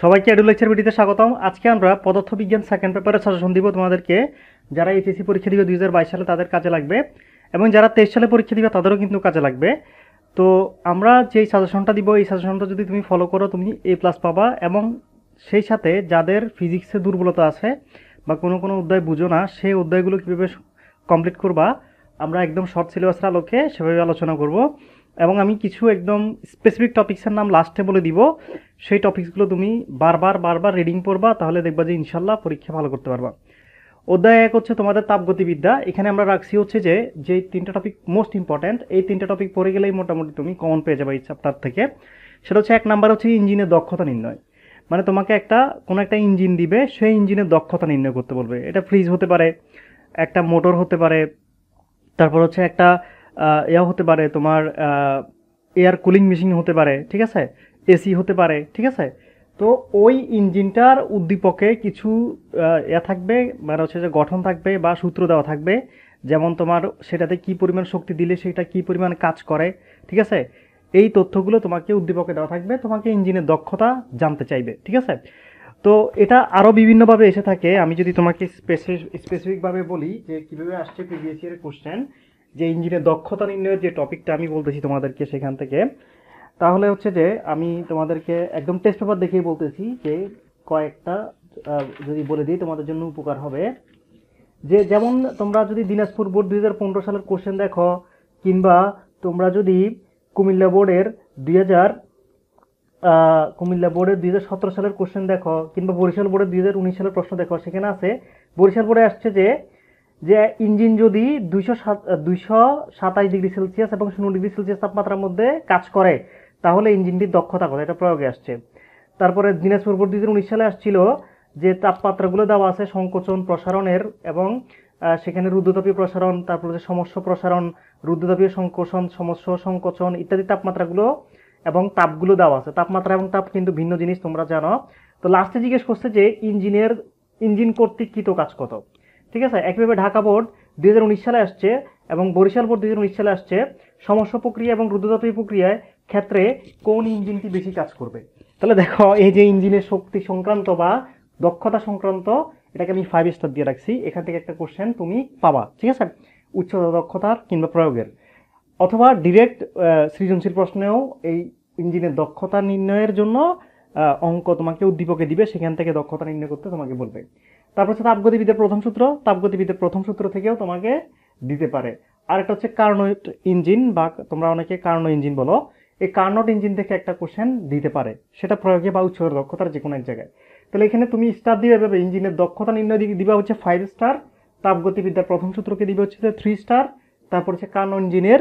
সবাইকে ado lecture ভিডিওতে স্বাগতম আজকে আমরা পদার্থবিজ্ঞান সেকেন্ড পেপারে সাজেশন দিব তোমাদেরকে যারা এইচএসি পরীক্ষা দিবে দুই সালে তাদের কাজে লাগবে এবং যারা তেইশ সালে পরীক্ষা দিবে তাদেরও কিন্তু কাজে লাগবে তো আমরা যেই সাজেশনটা দিব এই সাজেশনটা যদি তুমি ফলো করো তুমি এ প্লাস পাবা এবং সেই সাথে যাদের ফিজিক্সে দুর্বলতা আছে বা কোনো কোনো অধ্যায় বুঝো না সেই অধ্যায়গুলো কীভাবে কমপ্লিট করবা আমরা একদম শর্ট সিলেবাসের আলোকে সেভাবে আলোচনা করব এবং আমি কিছু একদম স্পেসিফিক টপিক্সের নাম লাস্টে বলে দিব সেই টপিক্সগুলো তুমি বারবার বারবার রিডিং পড়বা তাহলে দেখবা যে ইনশাল্লাহ পরীক্ষা ভালো করতে পারবা অধ্যায় এক হচ্ছে তোমাদের তাপগতিবিদ্যা এখানে আমরা রাখছি হচ্ছে যে যে তিনটা টপিক মোস্ট ইম্পর্ট্যান্ট এই তিনটা টপিক পড়ে গেলেই মোটামুটি তুমি কমন পেয়ে যাবে এই চ্যাপ্টার থেকে সেটা হচ্ছে এক নাম্বার হচ্ছে ইঞ্জিনের দক্ষতা নির্ণয় মানে তোমাকে একটা কোনো একটা ইঞ্জিন দিবে সেই ইঞ্জিনের দক্ষতা নির্ণয় করতে বলবে এটা ফ্রিজ হতে পারে একটা মোটর হতে পারে তারপর হচ্ছে একটা ইয়া হতে পারে তোমার এয়ার কুলিং মেশিন হতে পারে ঠিক আছে এসি হতে পারে ঠিক আছে তো ওই ইঞ্জিনটার উদ্দীপকে কিছু ইয়া থাকবে মানে হচ্ছে যে গঠন থাকবে বা সূত্র দেওয়া থাকবে যেমন তোমার সেটাতে কি পরিমাণ শক্তি দিলে সেটা কি পরিমাণ কাজ করে ঠিক আছে এই তথ্যগুলো তোমাকে উদ্দীপকে দেওয়া থাকবে তোমাকে ইঞ্জিনের দক্ষতা জানতে চাইবে ঠিক আছে তো এটা আরও বিভিন্নভাবে এসে থাকে আমি যদি তোমাকে স্পেসিফিকভাবে বলি যে কীভাবে আসছে প্রিভিয়াস ইয়ারের কোশ্চেন যে ইঞ্জিনের দক্ষতা নির্ণয়ের যে টপিকটা আমি বলতেছি তোমাদেরকে সেখান থেকে তাহলে হচ্ছে যে আমি তোমাদেরকে একদম টেস্ট পেপার দেখেই বলতেছি যে কয়েকটা যদি বলে দিই তোমাদের জন্য উপকার হবে যে যেমন তোমরা যদি দিনাজপুর বোর্ড দুই সালের কোশ্চেন দেখো কিংবা তোমরা যদি কুমিল্লা বোর্ডের দুই হাজার কুমিল্লা বোর্ডের দুই সালের কোশ্চেন দেখো কিংবা বরিশাল বোর্ডের দুই সালের প্রশ্ন দেখো সেখানে আছে বরিশাল বোর্ডে আসছে যে যে ইঞ্জিন যদি দুইশো দুইশো সাতাশ ডিগ্রি সেলসিয়াস এবং শূন্য ডিগ্রি সেলসিয়াস তাপমাত্রার মধ্যে কাজ করে তাহলে ইঞ্জিনটির দক্ষতা কথা এটা প্রয়োগে আসছে তারপরে দিনাজপুর বোর্ড দুই উনিশ সালে আসছিল যে তাপমাত্রাগুলো দেওয়া আছে সংকোচন প্রসারণের এবং সেখানে রুদ্রতাপীয় প্রসারণ তারপর যে সমস্য প্রসারণ রুদ্রতাপীয় সংকোচন সমস্য সংকোচন ইত্যাদি তাপমাত্রাগুলো এবং তাপগুলো দেওয়া আছে তাপমাত্রা এবং তাপ কিন্তু ভিন্ন জিনিস তোমরা জানো তো লাস্টে জিজ্ঞেস করছে যে ইঞ্জিনের ইঞ্জিন কর্তৃক কৃত কাজ কত ঠিক আছে একইভাবে ঢাকা বোর্ড দুই সালে আসছে এবং বরিশাল বোর্ড দুই সালে আসছে সমস্যা প্রক্রিয়া এবং রুদ্রতাপীয় প্রক্রিয়ায় ক্ষেত্রে কোন ইঞ্জিনটি বেশি কাজ করবে তাহলে দেখো এই যে ইঞ্জিনের শক্তি সংক্রান্ত বা দক্ষতা সংক্রান্ত এটাকে আমি ফাইভ স্টার দিয়ে রাখছি এখান থেকে একটা কোশ্চেন তুমি পাবা ঠিক আছে উচ্চতা দক্ষতার কিংবা প্রয়োগের অথবা ডিরেক্ট সৃজনশীল প্রশ্নেও এই ইঞ্জিনের দক্ষতা নির্ণয়ের জন্য অঙ্ক তোমাকে উদ্দীপকে দিবে সেখান থেকে দক্ষতা নির্ণয় করতে তোমাকে বলবে তারপর হচ্ছে তাপগতিবিদের প্রথম সূত্র তাপগতিবিদের প্রথম সূত্র থেকেও তোমাকে দিতে পারে আর একটা হচ্ছে কার্নোট ইঞ্জিন বা তোমরা অনেকে কার্নো ইঞ্জিন বলো এই কার্নোট ইঞ্জিন থেকে একটা কোশ্চেন দিতে পারে সেটা প্রয়োগে বা উচ্চ দক্ষতার যে কোনো এক জায়গায় তাহলে এখানে তুমি স্টার দিবে ভাবে ইঞ্জিনের দক্ষতা নির্ণয় দিবা হচ্ছে ফাইভ স্টার তাপগতিবিদ্যার প্রথম সূত্রকে দিবে হচ্ছে থ্রি স্টার তারপর হচ্ছে কার্নো ইঞ্জিনের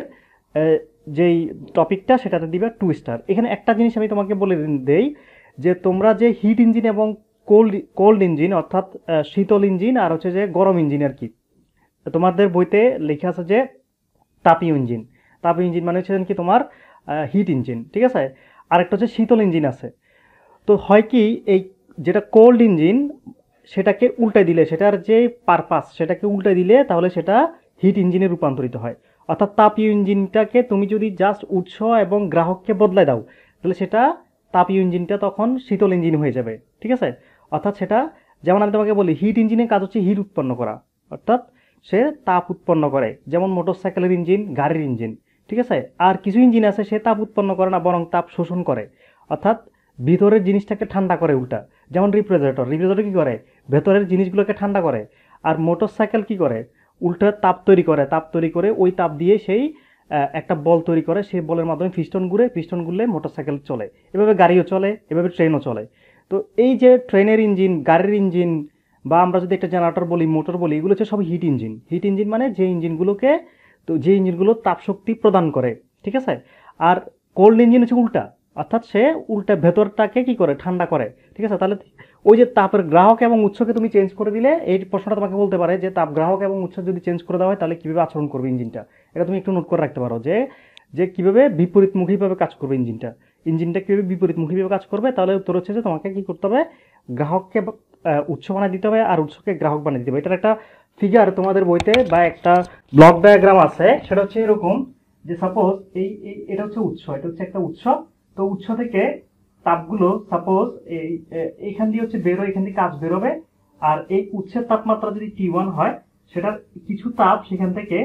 যেই টপিকটা সেটাতে দিবে টু স্টার এখানে একটা জিনিস আমি তোমাকে বলে দেই যে তোমরা যে হিট ইঞ্জিন এবং কোল্ড কোল্ড ইঞ্জিন অর্থাৎ শীতল ইঞ্জিন আর হচ্ছে যে গরম ইঞ্জিন আর কি তোমাদের বইতে লেখা আছে যে তাপি ইঞ্জিন তাপি ইঞ্জিন মানে হচ্ছে কি তোমার হিট ইঞ্জিন ঠিক আছে আরেকটা হচ্ছে শীতল ইঞ্জিন আছে তো হয় কি এই যেটা কোল্ড ইঞ্জিন সেটাকে উল্টে দিলে সেটার যে পারপাস সেটাকে উল্টে দিলে তাহলে সেটা হিট ইঞ্জিনে রূপান্তরিত হয় অর্থাৎ তাপীয় ইঞ্জিনটাকে তুমি যদি জাস্ট উৎস এবং গ্রাহককে বদলে দাও তাহলে সেটা তাপীয় ইঞ্জিনটা তখন শীতল ইঞ্জিন হয়ে যাবে ঠিক আছে অর্থাৎ সেটা যেমন আমি তোমাকে বলি হিট ইঞ্জিনের কাজ হচ্ছে হিট উৎপন্ন করা অর্থাৎ সে তাপ উৎপন্ন করে যেমন মোটর সাইকেলের ইঞ্জিন গাড়ির ইঞ্জিন ঠিক আছে আর কিছু ইঞ্জিন আছে সে তাপ উৎপন্ন করে না বরং তাপ শোষণ করে অর্থাৎ ভিতরের জিনিসটাকে ঠান্ডা করে উল্টা যেমন রিফ্রিজারেটর রিফ্রিজারেটর কী করে ভেতরের জিনিসগুলোকে ঠান্ডা করে আর মোটর সাইকেল কী করে উল্টা তাপ তৈরি করে তাপ তৈরি করে ওই তাপ দিয়ে সেই একটা বল তৈরি করে সেই বলের মাধ্যমে পিস্টন ঘুরে পিস্টন ঘুরলে সাইকেল চলে এভাবে গাড়িও চলে এভাবে ট্রেনও চলে তো এই যে ট্রেনের ইঞ্জিন গাড়ির ইঞ্জিন বা আমরা যদি একটা জেনারেটর বলি মোটর বলি এগুলো হচ্ছে সব হিট ইঞ্জিন হিট ইঞ্জিন মানে যে ইঞ্জিনগুলোকে তো যে ইঞ্জিনগুলো তাপশক্তি প্রদান করে ঠিক আছে আর কোল্ড ইঞ্জিন হচ্ছে উল্টা অর্থাৎ সে উল্টা ভেতরটাকে কি করে ঠান্ডা করে ঠিক আছে তাহলে ওই যে তাপের গ্রাহক এবং উৎসকে তুমি চেঞ্জ করে দিলে এই প্রশ্নটা তোমাকে বলতে পারে যে তাপ গ্রাহক এবং উৎস যদি চেঞ্জ করে দেওয়া হয় তাহলে কীভাবে আচরণ করবে ইঞ্জিনটা এটা তুমি একটু নোট করে রাখতে পারো যে যে কীভাবে বিপরীতমুখীভাবে কাজ করবে ইঞ্জিনটা ইঞ্জিনটা কীভাবে বিপরীতমুখীভাবে কাজ করবে তাহলে উত্তর হচ্ছে যে তোমাকে কী করতে হবে গ্রাহককে উৎস বানিয়ে দিতে হবে আর উৎসকে গ্রাহক বানিয়ে দিতে হবে এটার একটা ফিগার তোমাদের বইতে বা একটা ব্লক ডায়াগ্রাম আছে সেটা হচ্ছে এরকম যে সাপোজ এই এটা হচ্ছে উৎস এটা হচ্ছে একটা উৎস তো উৎস থেকে তাপগুলো সাপোজ এই এইখান দিয়ে হচ্ছে বেরোয় এখান দিয়ে কাজ বেরোবে আর এই উৎসের তাপমাত্রা যদি টি ওয়ান হয় সেটার কিছু তাপ সেখান থেকে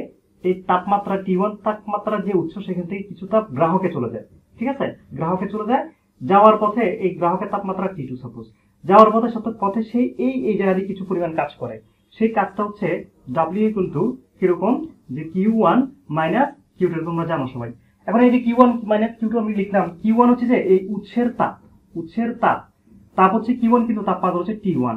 এই তাপমাত্রা টি ওয়ান তাপমাত্রার যে উৎস সেখান থেকে কিছু তাপ গ্রাহকে চলে যায় ঠিক আছে গ্রাহকে চলে যায় যাওয়ার পথে এই গ্রাহকের তাপমাত্রা টি টু সাপোজ যাওয়ার পথে সত্য পথে সেই এই এই জায়গা দিয়ে কিছু পরিমাণ কাজ করে সেই কাজটা হচ্ছে ডাব্লিউ ইকুয়াল টু কিরকম যে Q one minus Q two তোমরা জানো সবাই এখন এই যে Q one minus Q two আমি লিখলাম কিউ ওয়ান হচ্ছে যে এই উৎসের তাপ উৎসের তাপ তাপ হচ্ছে কিউ ওয়ান কিন্তু তাপমাত্রা হচ্ছে টি ওয়ান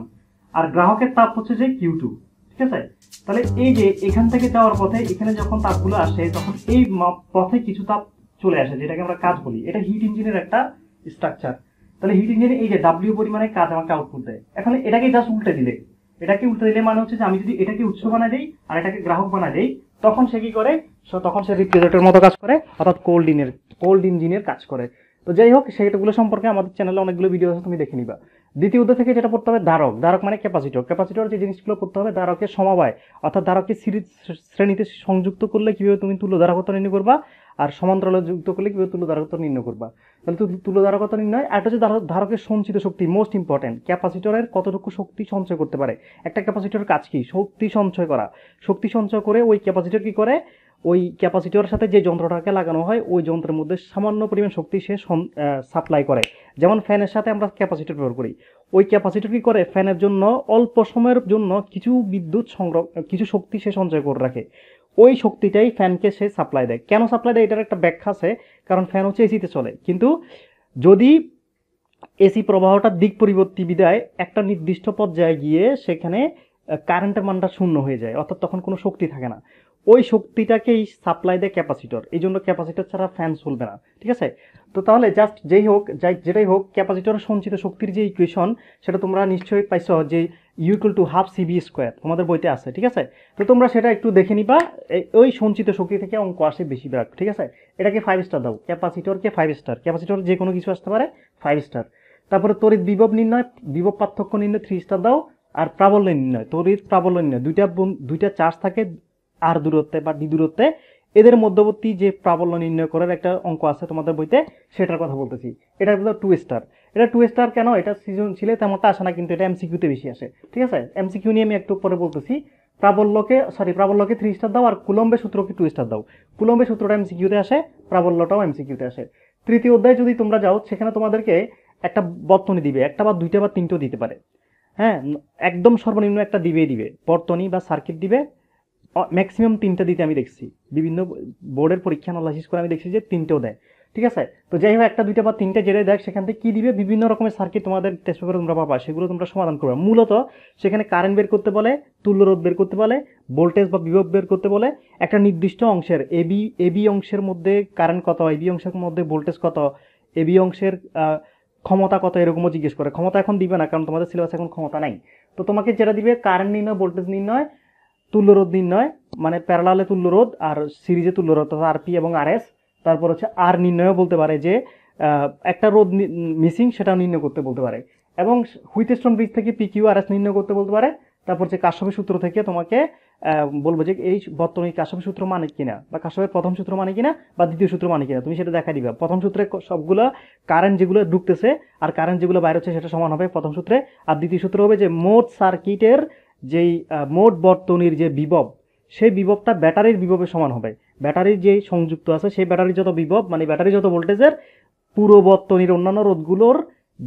আর গ্রাহকের তাপ হচ্ছে যে কিউ টু ঠিক আছে তাহলে এই যে এখান থেকে যাওয়ার পথে এখানে যখন তাপগুলো আসে তখন এই পথে কিছু তাপ চলে আসে যেটাকে আমরা কাজ বলি এটা হিট ইঞ্জিনের একটা স্ট্রাকচার তাহলে হিট ইঞ্জিনে এই যে ডাব্লিউ পরিমাণে কাজ আমাকে আউটপুট দেয় এখন এটাকে জাস্ট উল্টে দিলে এটাকে উল্টে দিলে মানে হচ্ছে যে আমি যদি এটাকে উৎস বানা দিই আর এটাকে গ্রাহক বানা দিই তখন সে কি করে তখন সে রিফ্রিজারেটরের মতো কাজ করে অর্থাৎ কোল্ড ইনের কোল্ড ইঞ্জিনের কাজ করে তো যাই হোক সেগুলো সম্পর্কে আমাদের চ্যানেলে অনেকগুলো ভিডিও আছে তুমি দেখে নিবা দ্বিতীয় উদ্যোগ থেকে যেটা পড়তে হবে ধারক ধারক মানে ক্যাপাসিটর ক্যাপাসিটর যে জিনিসগুলো পড়তে হবে ধারকের সমবায় অর্থাৎ ধারককে সিরিজ শ্রেণীতে সংযুক্ত করলে কীভাবে তুমি তুলো ধারকত্ব নির্ণয় করবা আর সমান্তরালে যুক্ত করলে কীভাবে তুলো নির্ণয় করবা তাহলে তুলো নির্ণয় আর হচ্ছে ধারকের সঞ্চিত শক্তি মোস্ট ইম্পর্ট্যান্ট ক্যাপাসিটরের কতটুকু শক্তি সঞ্চয় করতে পারে একটা ক্যাপাসিটরের কাজ কি শক্তি সঞ্চয় করা শক্তি সঞ্চয় করে ওই ক্যাপাসিটর কি করে ওই ক্যাপাসিটরের সাথে যে যন্ত্রটাকে লাগানো হয় ওই যন্ত্রের মধ্যে সামান্য পরিমাণ শক্তি সে সাপ্লাই করে যেমন ফ্যানের সাথে আমরা ক্যাপাসিটর ব্যবহার করি ওই ক্যাপাসিটর কী করে ফ্যানের জন্য অল্প সময়ের জন্য কিছু বিদ্যুৎ সংগ্রহ কিছু শক্তি সে সঞ্চয় করে রাখে ওই শক্তিটাই ফ্যানকে সে সাপ্লাই দেয় কেন সাপ্লাই দেয় এটার একটা ব্যাখ্যা আছে কারণ ফ্যান হচ্ছে এসিতে চলে কিন্তু যদি এসি প্রবাহটা দিক পরিবর্তী বিদায় একটা নির্দিষ্ট পর্যায়ে গিয়ে সেখানে কারেন্টের মানটা শূন্য হয়ে যায় অর্থাৎ তখন কোনো শক্তি থাকে না ওই শক্তিটাকেই সাপ্লাই দেয় ক্যাপাসিটর এই জন্য ক্যাপাসিটর ছাড়া ফ্যান চলবে না ঠিক আছে তো তাহলে জাস্ট যেই হোক যাই যেটাই হোক ক্যাপাসিটর সঞ্চিত শক্তির যে ইকুয়েশন সেটা তোমরা নিশ্চয়ই পাইছো যে U equal to half CV square তোমাদের বইতে আছে ঠিক আছে তো তোমরা সেটা একটু দেখে নিবা ওই সঞ্চিত শক্তি থেকে অঙ্ক আসে বেশিরভাগ ঠিক আছে এটাকে ফাইভ স্টার দাও ক্যাপাসিটরকে ফাইভ স্টার ক্যাপাসিটর যে কোনো কিছু আসতে পারে ফাইভ স্টার তারপরে তড়িৎ বিভব নির্ণয় বিভব পার্থক্য নির্ণয় থ্রি স্টার দাও আর প্রাবল্য নির্ণয় তড়িৎ প্রাবল্য নির্ণয় দুইটা দুইটা চার্জ থাকে আর দূরত্বে বা ডি দূরত্বে এদের মধ্যবর্তী যে প্রাবল্য নির্ণয় করার একটা অঙ্ক আছে তোমাদের বইতে সেটার কথা বলতেছি এটা কিন্তু টু স্টার এটা টু স্টার কেন এটা সিজন ছিল তেমনটা আসে না কিন্তু এটা এমসিকিউতে বেশি আসে ঠিক আছে এমসিকিউ নিয়ে আমি একটু পরে বলতেছি প্রাবল্যকে সরি প্রাবল্যকে থ্রি স্টার দাও আর কুলম্বে সূত্রকে টু স্টার দাও কুলম্বে সূত্রটা এমসিকিউতে আসে প্রাবল্যটাও এমসিকিউতে আসে তৃতীয় অধ্যায় যদি তোমরা যাও সেখানে তোমাদেরকে একটা বর্তনী দিবে একটা বা দুইটা বা তিনটেও দিতে পারে হ্যাঁ একদম সর্বনিম্ন একটা দিবেই দিবে বর্তনী বা সার্কিট দিবে ম্যাক্সিমাম তিনটা দিতে আমি দেখছি বিভিন্ন বোর্ডের পরীক্ষা অ্যানালাইসিস করে আমি দেখছি যে তিনটেও দেয় ঠিক আছে তো যাই হোক একটা দুইটা বা তিনটা যেটা দেখ সেখান থেকে কী দিবে বিভিন্ন রকমের সার্কিট তোমাদের টেস্ট পেপারে তোমরা পাবা সেগুলো তোমরা সমাধান করবে মূলত সেখানে কারেন্ট বের করতে বলে তুল্য রোধ বের করতে বলে ভোল্টেজ বা বিভব বের করতে বলে একটা নির্দিষ্ট অংশের এবি এবি অংশের মধ্যে কারেন্ট কত এবি অংশের মধ্যে ভোল্টেজ কত এবি অংশের ক্ষমতা কত এরকমও জিজ্ঞেস করে ক্ষমতা এখন দিবে না কারণ তোমাদের সিলেবাস এখন ক্ষমতা নাই তো তোমাকে যেটা দিবে কারেন্ট নির্ণয় ভোল্টেজ নির্ণয় তুল্য রোধ নির্ণয় মানে প্যারালালে তুল্য রোধ আর সিরিজে তুল্য রোধ অর্থাৎ আরপি এবং আরএস তারপর হচ্ছে আর নির্ণয়ও বলতে পারে যে একটা রোধ মিসিং সেটা নির্ণয় করতে বলতে পারে এবং হুইটেস্টন ব্রিজ থেকে পিকিউ আর এস নির্ণয় করতে বলতে পারে তারপর হচ্ছে কাশ্যপের সূত্র থেকে তোমাকে বলবো যে এই বর্তমানে কাশ্যপের সূত্র মানে কিনা বা কাশ্যপের প্রথম সূত্র মানে কিনা বা দ্বিতীয় সূত্র মানে কিনা তুমি সেটা দেখা দিবা প্রথম সূত্রে সবগুলো কারেন্ট যেগুলো ঢুকতেছে আর কারেন্ট যেগুলো বাইরে হচ্ছে সেটা সমান হবে প্রথম সূত্রে আর দ্বিতীয় সূত্র হবে যে মোট সার্কিটের যেই মোট বর্তনীর যে বিভব সেই বিভবটা ব্যাটারির বিভবের সমান হবে ব্যাটারির যে সংযুক্ত আছে সেই ব্যাটারির যত বিভব মানে ব্যাটারি যত ভোল্টেজের পুরো বর্তনীর অন্যান্য রোধগুলোর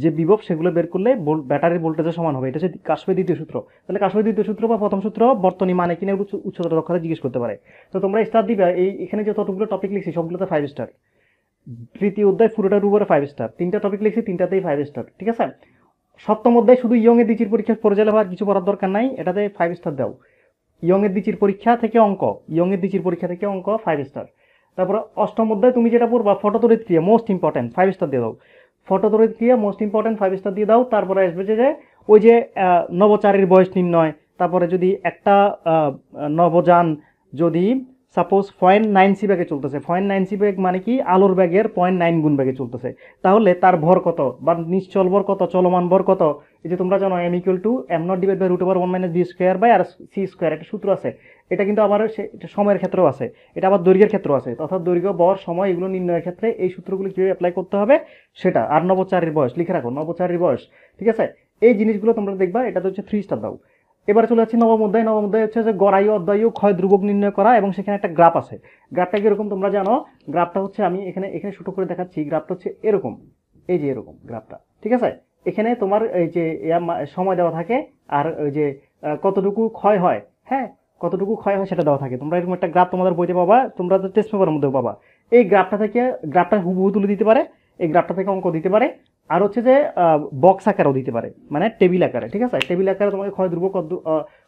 যে বিভব সেগুলো বের করলে ব্যাটারির ভোল্টেজের সমান হবে এটা হচ্ছে কাশ্মীর দ্বিতীয় সূত্র তাহলে কাশ্মীর দ্বিতীয় সূত্র বা প্রথম সূত্র বর্তনী মানে কিনে উচ্চতর দক্ষতা জিজ্ঞেস করতে পারে তো তোমরা স্টার দিবে এই এখানে যে যতগুলো টপিক লিখছি সবগুলোতে ফাইভ স্টার তৃতীয় অধ্যায় পুরোটার উপরে ফাইভ স্টার তিনটা টপিক লিখছি তিনটাতেই ফাইভ স্টার ঠিক আছে সপ্তম অধ্যায় শুধু ইয়ংয়ের দিচির পরীক্ষার পর্যায়ে হওয়ার কিছু করার দরকার নাই এটাতে ফাইভ স্টার দাও ইয়ংয়ের দিচির পরীক্ষা থেকে অঙ্ক ইয়ংয়ের দিচির পরীক্ষা থেকে অঙ্ক ফাইভ স্টার তারপরে অষ্টম অধ্যায় তুমি যেটা পড়বা ফটোতরিত ক্রিয়া মোস্ট ইম্পর্টেন্ট ফাইভ স্টার দিয়ে দাও ফটো ফটোতরিত ক্রিয়া মোস্ট ইম্পর্টেন্ট ফাইভ স্টার দিয়ে দাও তারপরে আসবে যে ওই যে নবচারীর বয়স নির্ণয় তারপরে যদি একটা নবযান যদি সাপোজ পয়েন্ট নাইন সি ব্যাগে চলতেছে পয়েন্ট নাইন সি ব্যাগ মানে কি আলোর ব্যাগের পয়েন্ট নাইন গুণ ব্যাগে চলতেছে তাহলে তার ভর কত বা নিশ্চল ভর কত চলমান ভর কত এই যে তোমরা জানো M equal to M naught divide by root over one minus V square by R C square একটা সূত্র আছে এটা কিন্তু আবার সময়ের ক্ষেত্রেও আছে এটা আবার দৈর্ঘ্যের ক্ষেত্রেও আছে অর্থাৎ দৈর্ঘ্য বর সময় এগুলো নির্ণয়ের ক্ষেত্রে এই সূত্রগুলো কীভাবে অ্যাপ্লাই করতে হবে সেটা আর নবচারীর বয়স লিখে রাখো নবচারীর বয়স ঠিক আছে এই জিনিসগুলো তোমরা দেখবা এটা হচ্ছে থ্রি স্টার দাও এবারে চলে যাচ্ছি নবম অধ্যায় নবম অধ্যায় হচ্ছে যে গড়াই অধ্যায়ও ক্ষয় দ্রুবক নির্ণয় করা এবং সেখানে একটা গ্রাফ আছে গ্রাফটা কীরকম তোমরা জানো গ্রাফটা হচ্ছে আমি এখানে এখানে ছোটো করে দেখাচ্ছি গ্রাফটা হচ্ছে এরকম এই যে এরকম গ্রাফটা ঠিক আছে এখানে তোমার এই যে সময় দেওয়া থাকে আর ওই যে কতটুকু ক্ষয় হয় হ্যাঁ কতটুকু ক্ষয় হয় সেটা দেওয়া থাকে তোমরা এরকম একটা গ্রাফ তোমাদের বইতে পাবা তোমরা তো টেস্ট পেপারের মধ্যেও পাবা এই গ্রাফটা থেকে গ্রাফটা হুবহু তুলে দিতে পারে এই গ্রাফটা থেকে অঙ্ক দিতে পারে আর হচ্ছে যে বক্স আকারও দিতে পারে মানে টেবিল আকারে ঠিক আছে টেবিল আকারে তোমাকে ক্ষয় ধ্রুবক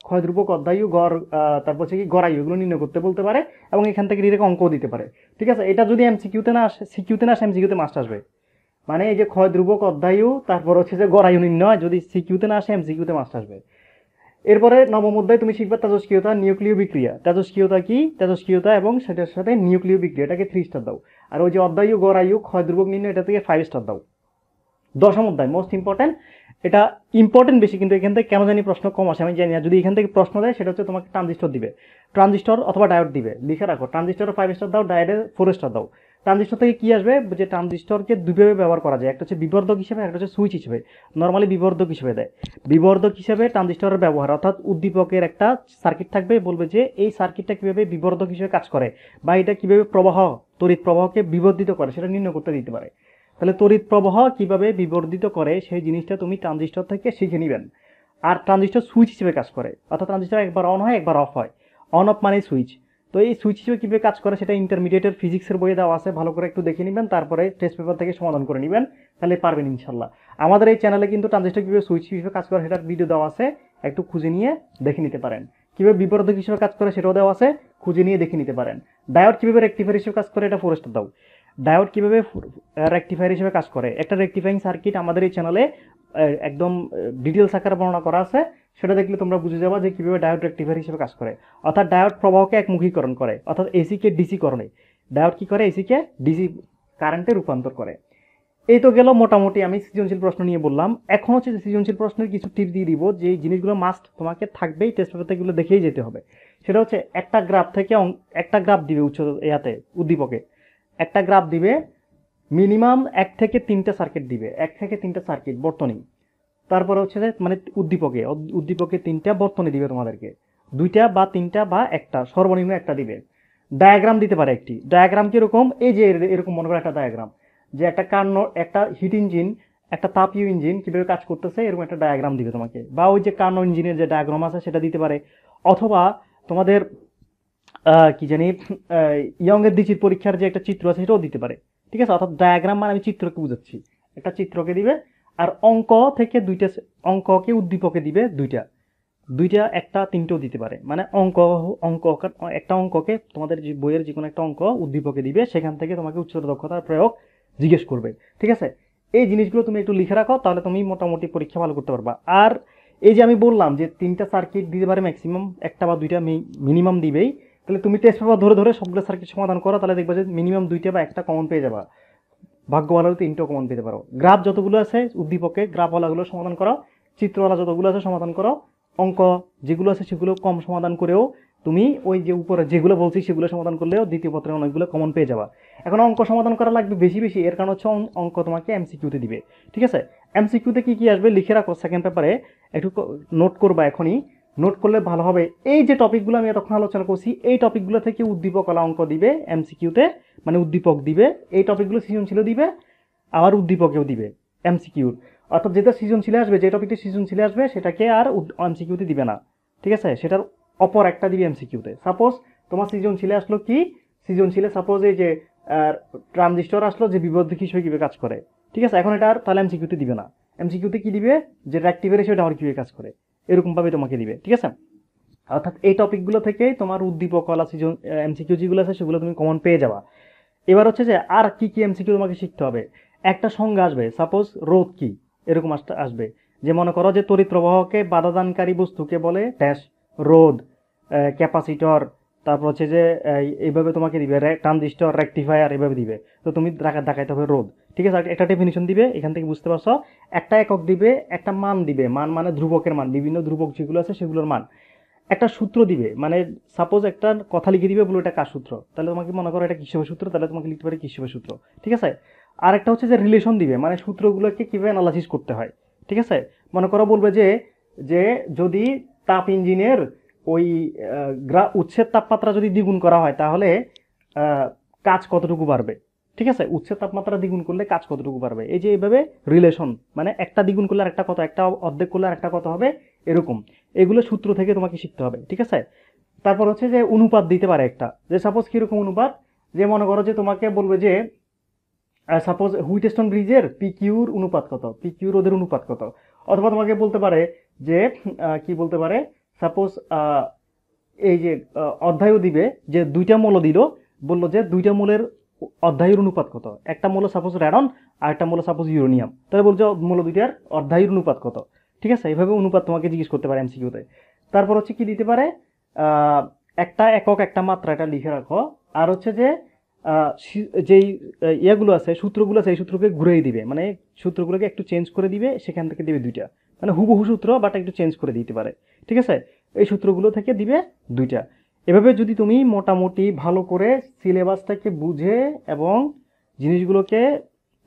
ক্ষয় অধ্যায়ু গড় তারপর হচ্ছে কি গড়ায়ু এগুলো নির্ণয় করতে বলতে পারে এবং এখান থেকে ডিরেক্ট অঙ্কও দিতে পারে ঠিক আছে এটা যদি এমসিকিউতে না আসে সিকিউতে না আসে এমসিকিউতে মাস্ট আসবে মানে এই যে ক্ষয় ধ্রুবক অধ্যায়ু তারপর হচ্ছে যে গড়াইও নির্ণয় যদি সিকিউতে না আসে সিকিউতে মাস্ট আসবে এরপরে নবম অধ্যায় তুমি শিখবে তেজস্ক্রিয়তা নিউক্লিয় বিক্রিয়া তেজস্ক্রিয়তা কি তেজস্ক্রিয়তা এবং সেটার সাথে নিউক্লিয় বিক্রিয়াটাকে থ্রি স্টার দাও আর ওই যে অধ্যায়ু গড়ায়ু ক্ষয় ধ্রুবক নির্ণয় এটা থেকে ফাইভ স্টার দাও দশম অধ্যায় মোস্ট ইম্পর্টেন্ট এটা ইম্পর্টেন্ট বেশি কিন্তু এখান থেকে কেন জানি প্রশ্ন কম আসে আমি জানি না যদি এখান থেকে প্রশ্ন দেয় সেটা হচ্ছে তোমাকে ট্রানজিস্টর দিবে ট্রানজিস্টর অথবা ডায়োড দিবে লিখে রাখো ট্রানজিস্টর ফাইভ স্টার দাও ডায়োডে ফোর স্টার দাও ট্রানজিস্টর থেকে কী আসবে যে ট্রানজিস্টরকে দুভাবে ব্যবহার করা যায় একটা হচ্ছে বিবর্ধক হিসেবে একটা হচ্ছে সুইচ হিসেবে নর্মালি বিবর্ধক হিসেবে দেয় বিবর্ধক হিসেবে ট্রানজিস্টরের ব্যবহার অর্থাৎ উদ্দীপকের একটা সার্কিট থাকবে বলবে যে এই সার্কিটটা কীভাবে বিবর্ধক হিসেবে কাজ করে বা এটা কীভাবে প্রবাহ তড়িৎ প্রবাহকে বিবর্ধিত করে সেটা নির্ণয় করতে দিতে পারে তাহলে তড়িৎ প্রবাহ কিভাবে বিবর্ধিত করে সেই জিনিসটা তুমি ট্রানজিস্টর থেকে শিখে নেবেন আর ট্রানজিস্টর সুইচ হিসেবে কাজ করে অর্থাৎ ট্রানজিস্টর একবার অন হয় একবার অফ হয় অন অফ মানে সুইচ তো এই সুইচ হিসেবে কীভাবে কাজ করে সেটা ইন্টারমিডিয়েটের ফিজিক্সের বইয়ে দেওয়া আছে ভালো করে একটু দেখে নেবেন তারপরে টেস্ট পেপার থেকে সমাধান করে নেবেন তাহলে পারবেন ইনশাল্লাহ আমাদের এই চ্যানেলে কিন্তু ট্রানজিস্টর কীভাবে সুইচ হিসেবে কাজ করে সেটার ভিডিও দেওয়া আছে একটু খুঁজে নিয়ে দেখে নিতে পারেন কীভাবে বিবর্ধক হিসেবে কাজ করে সেটাও দেওয়া আছে খুঁজে নিয়ে দেখে নিতে পারেন ডায়োড কীভাবে রেক্টিফায়ার হিসেবে কাজ করে এটা ফোরেস্টার দাও ডায়োড কীভাবে রেকটিফায়ার হিসেবে কাজ করে একটা রেকটিফাইং সার্কিট আমাদের এই চ্যানেলে একদম ডিটেলস আকারে বর্ণনা করা আছে সেটা দেখলে তোমরা বুঝে যাবা যে কীভাবে ডায়োড রেকটিফায়ার হিসেবে কাজ করে অর্থাৎ ডায়োড প্রবাহকে একমুখীকরণ করে অর্থাৎ এসিকে ডিসি করণে ডায়োড কী করে এসিকে ডিসি কারেন্টে রূপান্তর করে এই তো গেল মোটামুটি আমি সৃজনশীল প্রশ্ন নিয়ে বললাম এখন হচ্ছে সৃজনশীল প্রশ্নের কিছু টিপ দিয়ে দিব যে জিনিসগুলো মাস্ট তোমাকে থাকবেই টেস্ট পেপারগুলো দেখেই যেতে হবে সেটা হচ্ছে একটা গ্রাফ থেকে একটা গ্রাফ দিবে উচ্চ ইয়াতে উদ্দীপকে একটা গ্রাফ দিবে মিনিমাম এক থেকে তিনটা সার্কিট দিবে এক থেকে তিনটা সার্কিট বর্তনী তারপরে হচ্ছে যে মানে উদ্দীপকে উদ্দীপকে তিনটা বর্তনী দিবে তোমাদেরকে দুইটা বা তিনটা বা একটা সর্বনিম্ন একটা দিবে ডায়াগ্রাম দিতে পারে একটি ডায়াগ্রাম কীরকম এই যে এরকম মনে করো একটা ডায়াগ্রাম যে একটা কার্ন একটা হিট ইঞ্জিন একটা তাপীয় ইঞ্জিন কীভাবে কাজ করতেছে এরকম একটা ডায়াগ্রাম দিবে তোমাকে বা ওই যে কার্ন ইঞ্জিনের যে ডায়াগ্রাম আছে সেটা দিতে পারে অথবা তোমাদের কি জানি ইয়ংয়ের দিচির পরীক্ষার যে একটা চিত্র আছে সেটাও দিতে পারে ঠিক আছে অর্থাৎ ডায়াগ্রাম মানে আমি চিত্রকে বুঝাচ্ছি একটা চিত্রকে দিবে আর অঙ্ক থেকে দুইটা অঙ্ককে উদ্দীপকে দিবে দুইটা দুইটা একটা তিনটেও দিতে পারে মানে অঙ্ক অঙ্ক একটা অঙ্ককে তোমাদের যে বইয়ের যে কোনো একটা অঙ্ক উদ্দীপকে দিবে সেখান থেকে তোমাকে উচ্চ দক্ষতার প্রয়োগ জিজ্ঞেস করবে ঠিক আছে এই জিনিসগুলো তুমি একটু লিখে রাখো তাহলে তুমি মোটামুটি পরীক্ষা ভালো করতে পারবা আর এই যে আমি বললাম যে তিনটা সার্কিট দিতে পারে ম্যাক্সিমাম একটা বা দুইটা মিনিমাম দিবেই তাহলে তুমি টেস্ট পেপার ধরে ধরে সবগুলো সার্কিট সমাধান করো তাহলে দেখবে যে মিনিমাম দুইটা বা একটা কমন পেয়ে যাবা ভাগ্যওয়ালা তিনটে তিনটেও কমন পেতে পারো গ্রাফ যতগুলো আছে উদ্দীপকে গ্রাফওয়ালাগুলো সমাধান করো চিত্রওয়ালা যতগুলো আছে সমাধান করো অঙ্ক যেগুলো আছে সেগুলো কম সমাধান করেও তুমি ওই যে উপরে যেগুলো বলছি সেগুলো সমাধান করলেও দ্বিতীয় পত্রে অনেকগুলো কমন পেয়ে যাবা এখন অঙ্ক সমাধান করা লাগবে বেশি বেশি এর কারণ হচ্ছে অঙ্ক তোমাকে এমসিকিউতে দিবে ঠিক আছে এমসিকিউতে কী কী আসবে লিখে রাখো সেকেন্ড পেপারে একটু নোট করবা এখনই নোট করলে ভালো হবে এই যে টপিকগুলো আমি এতক্ষণ আলোচনা করছি এই টপিকগুলো থেকে উদ্দীপক আলা অঙ্ক দিবে এমসিকিউতে মানে উদ্দীপক দিবে এই টপিকগুলো সৃজনশীল দিবে আবার উদ্দীপকেও দিবে এমসিকিউর অর্থাৎ যেটা সৃজনশীলে আসবে যে টপিকটি সৃজনশীলে আসবে সেটাকে আর এমসিকিউতে দিবে না ঠিক আছে সেটার অপর একটা দিবে এমসিকিউতে সাপোজ তোমার সৃজনশীলে আসলো কি সৃজনশীলে সাপোজ এই যে ট্রানজিস্টর আসলো যে বিবর্ধক হিসেবে কীভাবে কাজ করে ঠিক আছে এখন এটা আর তাহলে এমসিকিউতে দিবে না এমসিকিউতে কী দিবে যে র্যাক্টিভের হিসেবে ডাওয়ার কীভাবে কাজ করে এরকমভাবে তোমাকে দিবে ঠিক আছে অর্থাৎ এই টপিকগুলো থেকেই তোমার উদ্দীপক আছে এমসিকিউ যেগুলো আছে সেগুলো তুমি কমন পেয়ে যাবা এবার হচ্ছে যে আর কি কি এমসিকিউ তোমাকে শিখতে হবে একটা সংজ্ঞা আসবে সাপোজ রোদ কি এরকম আসবে যে মনে করো যে তড়িৎ প্রবাহকে বাধাদানকারী বস্তুকে বলে ড্যাশ রোদ ক্যাপাসিটর তারপর হচ্ছে যে এইভাবে তোমাকে দিবে ট্রানজিস্টর রেকটিফায়ার এভাবে দিবে তো তুমি দেখাইতে হবে রোদ ঠিক আছে একটা ডেফিনিশন দিবে এখান থেকে বুঝতে পারছো একটা একক দিবে একটা মান দিবে মান মানে ধ্রুবকের মান বিভিন্ন ধ্রুবক যেগুলো আছে সেগুলোর মান একটা সূত্র দিবে মানে সাপোজ একটা কথা লিখে দিবে বলো এটা কার সূত্র তাহলে তোমাকে মনে করো এটা কৃষিবের সূত্র তাহলে তোমাকে লিখতে পারে কৃষিবের সূত্র ঠিক আছে আর একটা হচ্ছে যে রিলেশন দিবে মানে সূত্রগুলোকে কীভাবে অ্যানালাইসিস করতে হয় ঠিক আছে মনে করো বলবে যে যে যদি তাপ ইঞ্জিনের ওই গ্রা উচ্ছেদ তাপমাত্রা যদি দ্বিগুণ করা হয় তাহলে কাজ কতটুকু বাড়বে ঠিক আছে উচ্ছেদ তাপমাত্রা দ্বিগুণ করলে কাজ কতটুকু পারবে এই যে এইভাবে রিলেশন মানে একটা দ্বিগুণ করলে একটা কত একটা অর্ধেক করলে একটা কত হবে এরকম এগুলো সূত্র থেকে তোমাকে শিখতে হবে ঠিক আছে তারপর হচ্ছে যে অনুপাত দিতে পারে একটা যে সাপোজ কীরকম অনুপাত যে মনে করো যে তোমাকে বলবে যে সাপোজ হুইটেস্টন ব্রিজের পিকিউর অনুপাত কত পিকিউর ওদের অনুপাত কত অথবা তোমাকে বলতে পারে যে কি বলতে পারে সাপোজ এই যে অধ্যায়ও দিবে যে দুইটা মলও দিল বললো যে দুইটা মলের অধ্যায়ের অনুপাত কত একটা মূল সাপোজ র্যাডন আর একটা মূল সাপোজ ইউরোনিয়াম তাহলে বলছে মূল দুইটার অধ্যায়ের অনুপাত কত ঠিক আছে এইভাবে অনুপাত তোমাকে জিজ্ঞেস করতে পারে এমসিকিউতে তারপর হচ্ছে কি দিতে পারে একটা একক একটা মাত্রা এটা লিখে রাখো আর হচ্ছে যে যেই ইয়েগুলো আছে সূত্রগুলো আছে এই সূত্রকে ঘুরেই দিবে মানে সূত্রগুলোকে একটু চেঞ্জ করে দিবে সেখান থেকে দিবে দুইটা মানে হুবহু সূত্র বাট একটু চেঞ্জ করে দিতে পারে ঠিক আছে এই সূত্রগুলো থেকে দিবে দুইটা এভাবে যদি তুমি মোটামুটি ভালো করে সিলেবাসটাকে বুঝে এবং জিনিসগুলোকে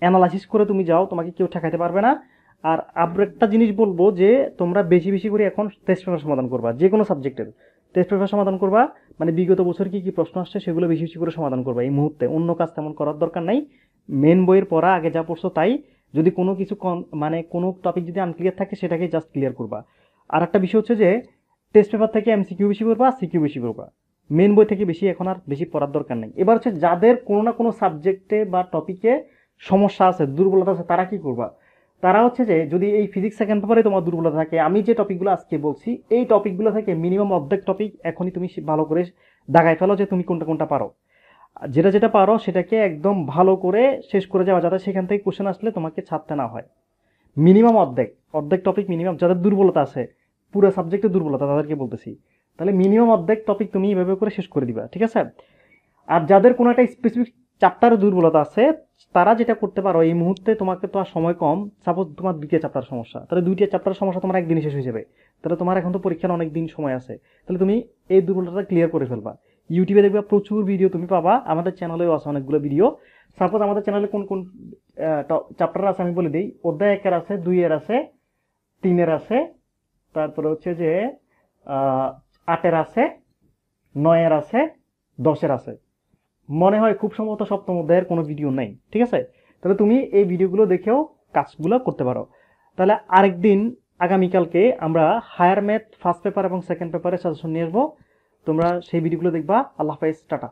অ্যানালাইসিস করে তুমি যাও তোমাকে কেউ ঠেকাতে পারবে না আর আবার একটা জিনিস বলবো যে তোমরা বেশি বেশি করে এখন টেস্ট পেপার সমাধান করবা যে কোনো সাবজেক্টের টেস্ট পেপার সমাধান করবা মানে বিগত বছর কী কী প্রশ্ন আসছে সেগুলো বেশি বেশি করে সমাধান করবা এই মুহূর্তে অন্য কাজ তেমন করার দরকার নাই মেন বইয়ের পড়া আগে যা পড়ছো তাই যদি কোনো কিছু মানে কোনো টপিক যদি আনক্লিয়ার থাকে সেটাকে জাস্ট ক্লিয়ার করবা আর একটা বিষয় হচ্ছে যে টেস্ট পেপার থেকে সিকিউ বেশি পড়বা সিকিউ বেশি পড়বা মেন বই থেকে বেশি এখন আর বেশি পড়ার দরকার নেই এবার হচ্ছে যাদের কোনো না কোনো সাবজেক্টে বা টপিকে সমস্যা আছে দুর্বলতা আছে তারা কি করবা তারা হচ্ছে যে যদি এই ফিজিক্স সেকেন্ড পেপারে তোমার দুর্বলতা থাকে আমি যে টপিকগুলো আজকে বলছি এই টপিকগুলো থেকে মিনিমাম অর্ধেক টপিক এখনই তুমি ভালো করে দাগায় ফেলো যে তুমি কোনটা কোনটা পারো যেটা যেটা পারো সেটাকে একদম ভালো করে শেষ করে যাওয়া যাতে সেখান থেকে কোশ্চেন আসলে তোমাকে ছাড়তে না হয় মিনিমাম অর্ধেক অর্ধেক টপিক মিনিমাম যাদের দুর্বলতা আছে পুরো সাবজেক্টে দুর্বলতা তাদেরকে বলতেছি তাহলে মিনিমাম অর্ধেক টপিক তুমি এভাবে করে শেষ করে দিবা ঠিক আছে আর যাদের কোনো একটা স্পেসিফিক চাপ্টার দুর্বলতা আছে তারা যেটা করতে পারো এই মুহূর্তে তোমাকে তো আর সময় কম সাপোজ তোমার দুইটা চাপ্টার সমস্যা তাহলে দুইটা চাপ্টার সমস্যা তোমার একদিনই শেষ হয়ে যাবে তাহলে তোমার এখন তো পরীক্ষার অনেক দিন সময় আছে তাহলে তুমি এই দুর্বলতাটা ক্লিয়ার করে ফেলবা ইউটিউবে দেখবে প্রচুর ভিডিও তুমি পাবা আমাদের চ্যানেলেও আছে অনেকগুলো ভিডিও সাপোজ আমাদের চ্যানেলে কোন কোন চ্যাপ্টার আছে আমি বলে দিই অধ্যায় একের আছে দুইয়ের আছে তিনের আছে তারপরে হচ্ছে যে আটের আছে নয়ের আছে দশের আছে মনে হয় খুব সম্ভবত সপ্তম অধ্যায়ের কোনো ভিডিও নেই ঠিক আছে তাহলে তুমি এই ভিডিওগুলো দেখেও কাজগুলো করতে পারো তাহলে আরেকদিন আগামীকালকে আমরা হায়ার ম্যাথ ফার্স্ট পেপার এবং সেকেন্ড পেপারের সাজেশন নিয়ে আসবো তোমরা সেই ভিডিওগুলো দেখবা আল্লাহ হাফেজ টাটা